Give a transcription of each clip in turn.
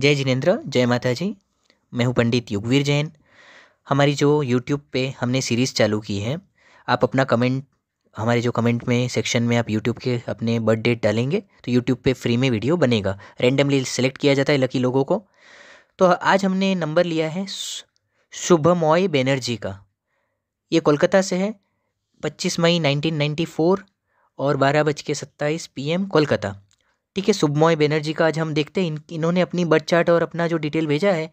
जय जिनेन्द्र जय माता जी मैं हूँ पंडित युगवीर जैन हमारी जो यूट्यूब पे हमने सीरीज़ चालू की है आप अपना कमेंट हमारे जो कमेंट में सेक्शन में आप यूट्यूब के अपने बर्थ डेट डालेंगे तो यूट्यूब पे फ्री में वीडियो बनेगा रेंडमली सेलेक्ट किया जाता है लकी लोगों को तो आज हमने नंबर लिया है शुभ मॉय बेनर्जी का ये कोलकाता से है 25 मई 1994 और बारह बज के सत्ताईस पी कोलकाता ठीक है सुभमॉय बैनर्जी का आज हम देखते हैं इन, इन्होंने अपनी बर्थ चार्ट और अपना जो डिटेल भेजा है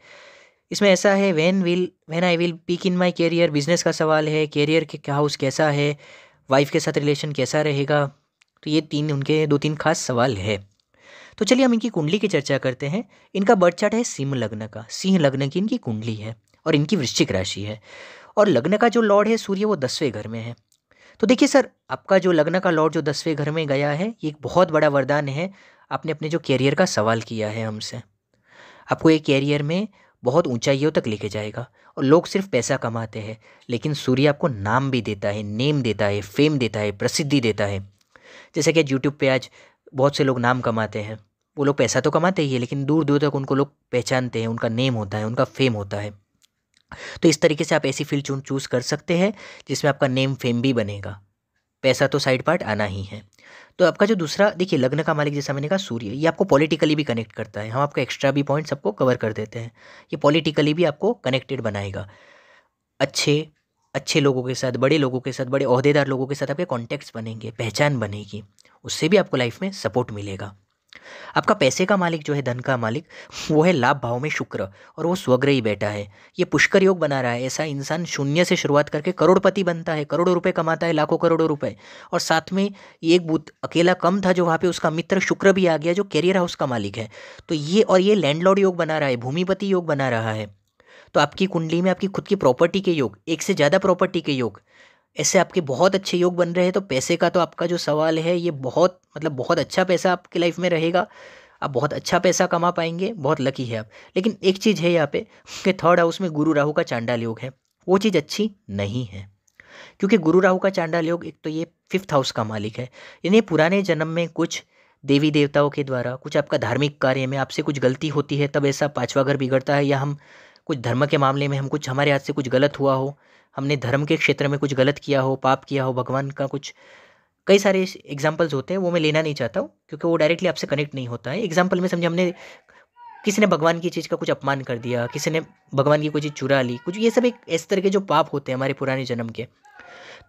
इसमें ऐसा है when will when I will peak in my career business का सवाल है कैरियर के हाउस कैसा है वाइफ के साथ रिलेशन कैसा रहेगा तो ये तीन उनके दो तीन खास सवाल है तो चलिए हम इनकी कुंडली की चर्चा करते हैं इनका बर्थ चार्ट है सिंह लग्न का सिंह लग्न की इनकी कुंडली है और इनकी वृश्चिक राशि है और लग्न का जो लॉर्ड है सूर्य वो दसवें घर में है तो देखिए सर आपका जो लग्न का लॉर्ड जो दसवें घर में गया है ये एक बहुत बड़ा वरदान है आपने अपने जो कैरियर का सवाल किया है हमसे आपको ये कैरियर में बहुत ऊंचाइयों तक लेके जाएगा और लोग सिर्फ पैसा कमाते हैं लेकिन सूर्य आपको नाम भी देता है नेम देता है फेम देता है प्रसिद्धि देता है जैसे कि यूट्यूब पे आज बहुत से लोग नाम कमाते हैं वो लोग पैसा तो कमाते ही है लेकिन दूर दूर तक उनको लोग पहचानते हैं उनका नेम होता है उनका फेम होता है तो इस तरीके से आप ऐसी फील्ड चून चूज़ कर सकते हैं जिसमें आपका नेम फेम भी बनेगा पैसा तो साइड पार्ट आना ही है तो आपका जो दूसरा देखिए लग्न का मालिक जैसा मैंने कहा सूर्य ये आपको पॉलिटिकली भी कनेक्ट करता है हम आपका एक्स्ट्रा भी पॉइंट सबको कवर कर देते हैं ये पॉलिटिकली भी आपको कनेक्टेड बनाएगा अच्छे अच्छे लोगों के साथ बड़े लोगों के साथ बड़े अहदेदार लोगों के साथ आपके कॉन्टैक्ट्स बनेंगे पहचान बनेगी उससे भी आपको लाइफ में सपोर्ट मिलेगा आपका पैसे का मालिक जो है धन का मालिक वो है लाभ भाव में शुक्र और वो स्वग्रही बैठा है ये पुष्कर योग बना रहा है ऐसा इंसान शून्य से शुरुआत करके करोड़पति बनता है करोड़ों रुपए कमाता है लाखों करोड़ों रुपए और साथ में एक बुद्ध अकेला कम था जो वहाँ पे उसका मित्र शुक्र भी आ गया जो कैरियर हाउस का मालिक है तो ये और ये लैंडलॉर्ड योग बना रहा है भूमिपति योग बना रहा है तो आपकी कुंडली में आपकी खुद की प्रॉपर्टी के योग एक से ज़्यादा प्रॉपर्टी के योग ऐसे आपके बहुत अच्छे योग बन रहे हैं तो पैसे का तो आपका जो सवाल है ये बहुत मतलब बहुत अच्छा पैसा आपकी लाइफ में रहेगा आप बहुत अच्छा पैसा कमा पाएंगे बहुत लकी है आप लेकिन एक चीज़ है यहाँ पे कि थर्ड हाउस में गुरु राहु का चांडाल योग है वो चीज़ अच्छी नहीं है क्योंकि गुरु राहु का चांडाल योग एक तो ये फिफ्थ हाउस का मालिक है यानी पुराने जन्म में कुछ देवी देवताओं के द्वारा कुछ आपका धार्मिक कार्य में आपसे कुछ गलती होती है तब ऐसा पाँचवा घर बिगड़ता है या हम कुछ धर्म के मामले में हम कुछ हमारे हाथ से कुछ गलत हुआ हो हमने धर्म के क्षेत्र में कुछ गलत किया हो पाप किया हो भगवान का कुछ कई सारे एग्जाम्पल्स होते हैं वो मैं लेना नहीं चाहता हूँ क्योंकि वो डायरेक्टली आपसे कनेक्ट नहीं होता है एग्जाम्पल में समझे हमने किसी ने भगवान की चीज़ का कुछ अपमान कर दिया किसी ने भगवान की कोई चीज़ चुरा ली कुछ ये सब एक इस तरह के जो पाप होते हैं हमारे पुराने जन्म के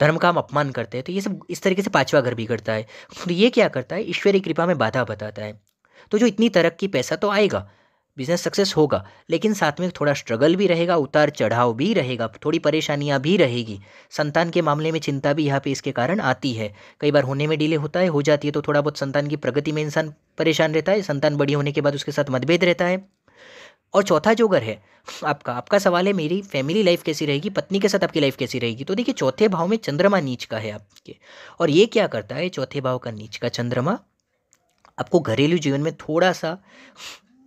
धर्म का हम अपमान करते हैं तो ये सब इस तरीके से पाँचवा घर बिगड़ता है तो ये क्या करता है ईश्वरीय कृपा में बाधा बताता है तो जो इतनी तरक्की पैसा तो आएगा बिजनेस सक्सेस होगा लेकिन साथ में थोड़ा स्ट्रगल भी रहेगा उतार चढ़ाव भी रहेगा थोड़ी परेशानियाँ भी रहेगी संतान के मामले में चिंता भी यहाँ पे इसके कारण आती है कई बार होने में डिले होता है हो जाती है तो थोड़ा बहुत संतान की प्रगति में इंसान परेशान रहता है संतान बड़ी होने के बाद उसके साथ मतभेद रहता है और चौथा जो घर है आपका आपका सवाल है मेरी फैमिली लाइफ कैसी रहेगी पत्नी के साथ आपकी लाइफ कैसी रहेगी तो देखिए चौथे भाव में चंद्रमा नीच का है आपके और ये क्या करता है चौथे भाव का नीच का चंद्रमा आपको घरेलू जीवन में थोड़ा सा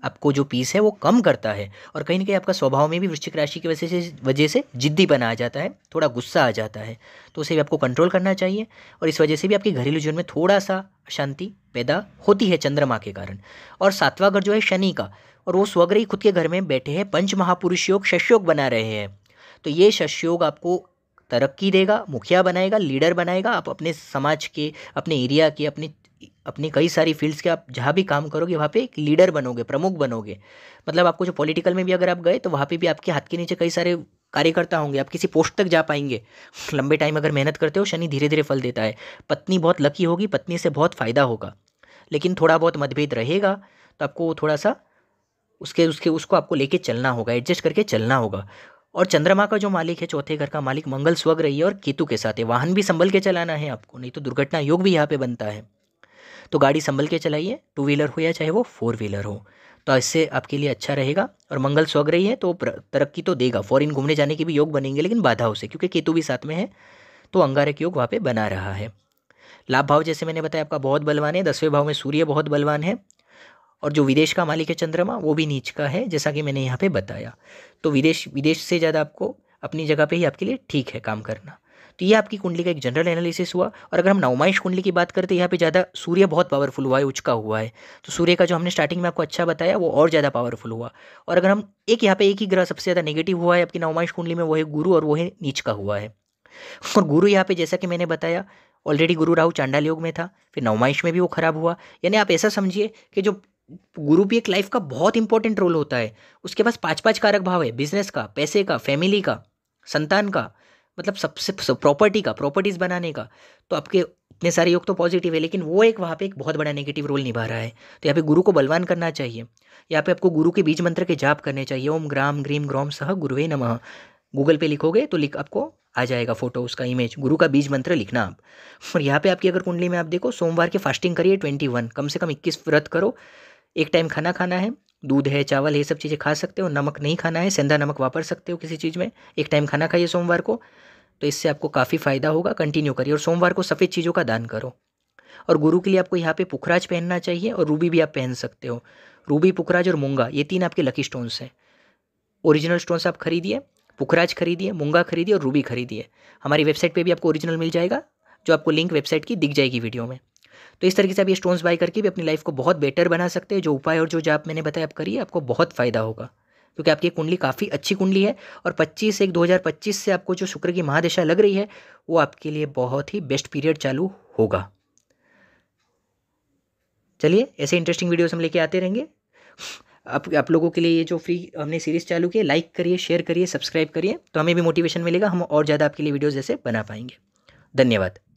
आपको जो पीस है वो कम करता है और कहीं ना कहीं आपका स्वभाव में भी वृश्चिक राशि की वजह से वजह से जिद्दी बना आ जाता है थोड़ा गुस्सा आ जाता है तो उसे भी आपको कंट्रोल करना चाहिए और इस वजह से भी आपके घरेलू जीवन में थोड़ा सा अशांति पैदा होती है चंद्रमा के कारण और सातवां घर जो है शनि का और वो स्वग्रही खुद के घर में बैठे हैं पंच महापुरुष योग शशयोग बना रहे हैं तो ये शशयोग आपको तरक्की देगा मुखिया बनाएगा लीडर बनाएगा आप अपने समाज के अपने एरिया के अपने अपनी कई सारी फील्ड्स के आप जहाँ भी काम करोगे वहाँ पे एक लीडर बनोगे प्रमुख बनोगे मतलब आपको जो पॉलिटिकल में भी अगर आप गए तो वहाँ पे भी आपके हाथ के नीचे कई सारे कार्यकर्ता होंगे आप किसी पोस्ट तक जा पाएंगे लंबे टाइम अगर मेहनत करते हो शनि धीरे धीरे फल देता है पत्नी बहुत लकी होगी पत्नी से बहुत फ़ायदा होगा लेकिन थोड़ा बहुत मतभेद रहेगा तो आपको थोड़ा सा उसके उसके उसको आपको लेके चलना होगा एडजस्ट करके चलना होगा और चंद्रमा का जो मालिक है चौथे घर का मालिक मंगल स्वग रही है और केतु के साथ है वाहन भी संभल के चलाना है आपको नहीं तो दुर्घटना योग भी यहाँ पे बनता है तो गाड़ी संभल के चलाइए टू व्हीलर हो या चाहे वो फोर व्हीलर हो तो इससे आपके लिए अच्छा रहेगा और मंगल स्व है तो तरक्की तो देगा फॉरिन घूमने जाने के भी योग बनेंगे लेकिन बाधाओं से क्योंकि केतु भी साथ में है तो अंगारक योग वहाँ पर बना रहा है लाभ भाव जैसे मैंने बताया आपका बहुत बलवान है दसवें भाव में सूर्य बहुत बलवान है और जो विदेश का मालिक है चंद्रमा वो भी नीच का है जैसा कि मैंने यहाँ पे बताया तो विदेश विदेश से ज़्यादा आपको अपनी जगह पे ही आपके लिए ठीक है काम करना तो ये आपकी कुंडली का एक जनरल एनालिसिस हुआ और अगर हम नवमाइश कुंडली की बात करते हैं तो यहाँ पे ज़्यादा सूर्य बहुत पावरफुल हुआ है उचका हुआ है तो सूर्य का जो हमने स्टार्टिंग में आपको अच्छा बताया वो और ज़्यादा पावरफुल हुआ और अगर हम एक यहाँ पे एक ही ग्रह सबसे ज़्यादा नेगेटिव हुआ है आपकी नवमाइश कुंडली में वो है गुरु और वो है नीच का हुआ है और गुरु यहाँ पे जैसा कि मैंने बताया ऑलरेडी गुरु राहु चांडाल योग में था फिर नवमाइश में भी वो खराब हुआ यानी आप ऐसा समझिए कि जो गुरु भी एक लाइफ का बहुत इंपॉर्टेंट रोल होता है उसके पास पाँच पाँच कारक भाव है बिजनेस का पैसे का फैमिली का संतान का मतलब सबसे प्रॉपर्टी का प्रॉपर्टीज़ बनाने का तो आपके इतने सारे योग तो पॉजिटिव है लेकिन वो एक वहाँ पे एक बहुत बड़ा नेगेटिव रोल निभा रहा है तो यहाँ पे गुरु को बलवान करना चाहिए यहाँ पे आपको गुरु के बीज मंत्र के जाप करने चाहिए ओम ग्राम ग्रीम ग्रोम सह गुरुवे नम गूगल पे लिखोगे तो लिख आपको आ जाएगा फोटो उसका इमेज गुरु का बीज मंत्र लिखना आप और यहाँ पे आपकी अगर कुंडली में आप देखो सोमवार की फास्टिंग करिए ट्वेंटी वन कम से कम इक्कीस व्रत करो एक टाइम खाना खाना है दूध है चावल है सब चीज़ें खा सकते हो नमक नहीं खाना है सेंधा नमक वापर सकते हो किसी चीज़ में एक टाइम खाना खाइए सोमवार को तो इससे आपको काफ़ी फ़ायदा होगा कंटिन्यू करिए और सोमवार को सफ़ेद चीज़ों का दान करो और गुरु के लिए आपको यहाँ पे पुखराज पहनना चाहिए और रूबी भी आप पहन सकते हो रूबी पुखराज और मूंगा ये तीन आपके लकी स्टोन्स हैं ओरिजिनल स्टोन्स आप खरीदिए पुखराज खरीदिए मूंगा खरीदिए और रूबी खरीदिए हमारी वेबसाइट पर भी आपको ओरिजिनल मिल जाएगा जो आपको लिंक वेबसाइट की दिख जाएगी वीडियो में तो इस तरीके से आप ये स्टोन्स बाई करके भी अपनी लाइफ को बहुत बेटर बना सकते हैं जो उपाय और जो जाप मैंने बताया आप करिए आपको बहुत फ़ायदा होगा क्योंकि आपकी कुंडली काफ़ी अच्छी कुंडली है और 25 एक 2025 से आपको जो शुक्र की महादशा लग रही है वो आपके लिए बहुत ही बेस्ट पीरियड चालू होगा चलिए ऐसे इंटरेस्टिंग वीडियोस हम लेके आते रहेंगे आप आप लोगों के लिए ये जो फ्री हमने सीरीज़ चालू की लाइक करिए शेयर करिए सब्सक्राइब करिए तो हमें भी मोटिवेशन मिलेगा हम और ज़्यादा आपके लिए वीडियोज़ जैसे बना पाएंगे धन्यवाद